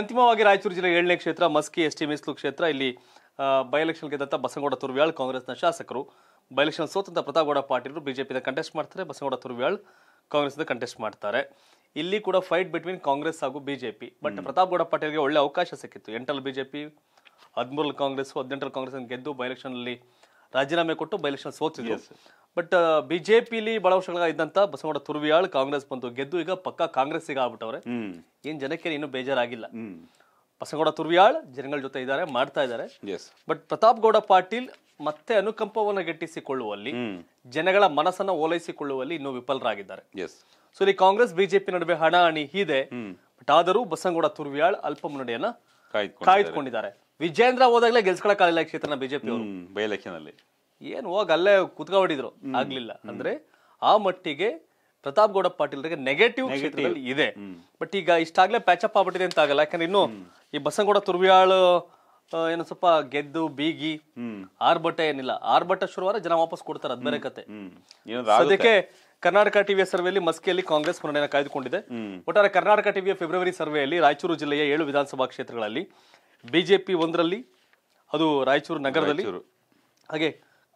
ಅಂತಿಮವಾಗಿ ರಾಯಚೂರು ಜಿಲ್ಲೆ ಏಳನೇ ಕ್ಷೇತ್ರ ಮಸ್ಕಿ ಎಸ್ ಟಿ ಮೀಸಲು ಕ್ಷೇತ್ರ ಇಲ್ಲಿ ಎಲೆಕ್ಷನ್ ಗೆದ್ದಂತ ಬಸನಗೌಡ ತುರ್ವ್ಯಾಳ್ ಕಾಂಗ್ರೆಸ್ನ ಶಾಸಕರು ಎಲೆಕ್ಷನ್ ಸೋತಂತ ಪ್ರತಾಪ್ಗೌಡ ಪಾಟೀಲ್ ಬಿಜೆಪಿದ ಕಂಟೆಸ್ಟ್ ಮಾಡ್ತಾರೆ ಬಸನಗೌಡ ತುರ್ವ್ಯಾಳ್ ಕಾಂಗ್ರೆಸ್ ಕಂಟೆಸ್ಟ್ ಮಾಡ್ತಾರೆ ಇಲ್ಲಿ ಕೂಡ ಫೈಟ್ ಬಿಟ್ವೀನ್ ಕಾಂಗ್ರೆಸ್ ಹಾಗೂ ಬಿಜೆಪಿ ಬಟ್ ಪ್ರತಾಪ್ಗೌಡ ಪಾಟೀಲ್ಗೆ ಒಳ್ಳೆ ಅವಕಾಶ ಸಿಕ್ಕಿತ್ತು ಎಂಟಲ್ಲಿ ಬಿಜೆಪಿ ಹದಿಮೂರಲ್ಲಿ ಕಾಂಗ್ರೆಸ್ ಹದಿನೆಂಟರಲ್ಲಿ ಕಾಂಗ್ರೆಸ್ ಗೆದ್ದು ಎಲೆಕ್ಷನ್ ಅಲ್ಲಿ ರಾಜೀನಾಮೆ ಕೊಟ್ಟು ಬೈ ಎಲೆಕ್ಷನ್ ಬಟ್ ಬಿಜೆಪಿಲಿ ಬಹಳ ವರ್ಷಗಳ ಇದ್ದಂತ ತುರ್ವಿಯಾಳ್ ಕಾಂಗ್ರೆಸ್ ಬಂತು ಗೆದ್ದು ಈಗ ಪಕ್ಕ ಕಾಂಗ್ರೆಸ್ ಈಗ ಆಗ್ಬಿಟ್ಟವ್ರೆ ಏನ್ ಜನಕ್ಕೆ ಇನ್ನೂ ಬೇಜಾರಾಗಿಲ್ಲ ಬಸಗೌಡ ತುರ್ವಿಯಾಳ್ ಜನಗಳ ಜೊತೆ ಇದ್ದಾರೆ ಮಾಡ್ತಾ ಇದ್ದಾರೆ ಬಟ್ ಪ್ರತಾಪ್ ಗೌಡ ಪಾಟೀಲ್ ಮತ್ತೆ ಅನುಕಂಪವನ್ನ ಗಟ್ಟಿಸಿಕೊಳ್ಳುವಲ್ಲಿ ಜನಗಳ ಮನಸ್ಸನ್ನ ಓಲೈಸಿಕೊಳ್ಳುವಲ್ಲಿ ಇನ್ನೂ ವಿಫಲರಾಗಿದ್ದಾರೆ ಸೊ ಇಲ್ಲಿ ಕಾಂಗ್ರೆಸ್ ಬಿಜೆಪಿ ನಡುವೆ ಹಣ ಹಣಿ ಇದೆ ಬಟ್ ಆದರೂ ಬಸಗೌಡ ತುರ್ವಿಯಾಳ್ ಅಲ್ಪ ಮುನ್ನಡೆಯನ್ನ ಕಾಯ್ದುಕೊಂಡಿದ್ದಾರೆ ವಿಜೇಂದ್ರ ಹೋದಾಗ್ಲೇ ಗೆಲ್ಸ್ಕೊಳಕ್ಕಾಗಲಿಲ್ಲ ಕ್ಷೇತ್ರನ ಬಿಜೆಪಿ ಅವರು ಬೈ ಏನು ಹೋಗ್ ಅಲ್ಲೇ ಕುತ್ಕೊಂಡಿದ್ರು ಆಗ್ಲಿಲ್ಲ ಅಂದ್ರೆ ಆ ಮಟ್ಟಿಗೆ ಪ್ರತಾಪ್ ಗೌಡ ಪಾಟೀಲ್ರಿಗೆ ನೆಗೆಟಿವ್ ಕ್ಷೇತ್ರದಲ್ಲಿ ಇದೆ ಬಟ್ ಈಗ ಇಷ್ಟಾಗ್ಲೇ ಪ್ಯಾಚಪ್ ಆಗ್ಬಿಟ್ಟಿದೆ ಅಂತ ಆಗಲ್ಲ ಯಾಕಂದ್ರೆ ಇನ್ನು ಈ ಬಸನಗೌಡ ತುರ್ವಿಯಾಳು ಏನೋ ಸ್ವಲ್ಪ ಗೆದ್ದು ಬೀಗಿ ಆರ್ಭಟ ಏನಿಲ್ಲ ಆರ್ಭಟ ಶುರುವಾರ ಜನ ವಾಪಸ್ ಕೊಡ್ತಾರೆ ಅದ್ಬೇರೆ ಬೇರೆ ಕತೆ ಅದಕ್ಕೆ ಕರ್ನಾಟಕ ಟಿವಿಯ ಸರ್ವೆಯಲ್ಲಿ ಮಸ್ಕಿಯಲ್ಲಿ ಕಾಂಗ್ರೆಸ್ ಮುನ್ನಡೆಯನ್ನು ಕಾಯ್ದುಕೊಂಡಿದೆ ಒಟ್ಟಾರೆ ಕರ್ನಾಟಕ ಟಿವಿಯ ಫೆಬ್ರವರಿ ಸರ್ವೆಯಲ್ಲಿ ರಾಯಚೂರು ಜಿಲ್ಲೆಯ ಏಳು ವಿಧಾನಸಭಾ ಕ್ಷೇತ್ರಗಳಲ್ಲಿ ಬಿ ಜೆ ಪಿ ಒಂದರಲ್ಲಿ ಅದು ರಾಯಚೂರು ನಗರದಲ್ಲಿ ಹಾಗೆ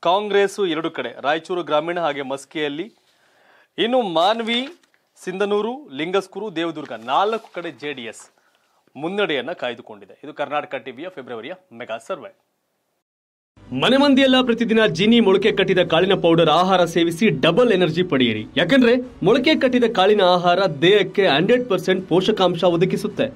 ಕಾಂಗ್ರೆಸ್ ಎರಡು ಕಡೆ ರಾಯಚೂರು ಗ್ರಾಮೀಣ ಹಾಗೆ ಮಸ್ಕಿಯಲ್ಲಿ ಇನ್ನು ಮಾನ್ವಿ ಸಿಂಧನೂರು ಲಿಂಗಸ್ಕೂರು ದೇವದುರ್ಗ ನಾಲ್ಕು ಕಡೆ ಜೆ ಡಿ ಎಸ್ ಮುನ್ನಡೆಯನ್ನು ಕಾಯ್ದುಕೊಂಡಿದೆ ಇದು ಕರ್ನಾಟಕ ಟಿವಿಯ ಫೆಬ್ರವರಿಯ ಮೆಗಾ ಸರ್ವೆ ಮನೆ ಮಂದಿಯೆಲ್ಲ ಪ್ರತಿದಿನ ಜಿನಿ ಮೊಳಕೆ ಕಟ್ಟಿದ ಕಾಳಿನ ಪೌಡರ್ ಆಹಾರ ಸೇವಿಸಿ ಡಬಲ್ ಎನರ್ಜಿ ಪಡೆಯಿರಿ ಯಾಕಂದ್ರೆ ಮೊಳಕೆ ಕಟ್ಟಿದ ಕಾಳಿನ ಆಹಾರ ದೇಹಕ್ಕೆ ಹಂಡ್ರೆಡ್ ಪರ್ಸೆಂಟ್ ಪೋಷಕಾಂಶ ಒದಗಿಸುತ್ತೆ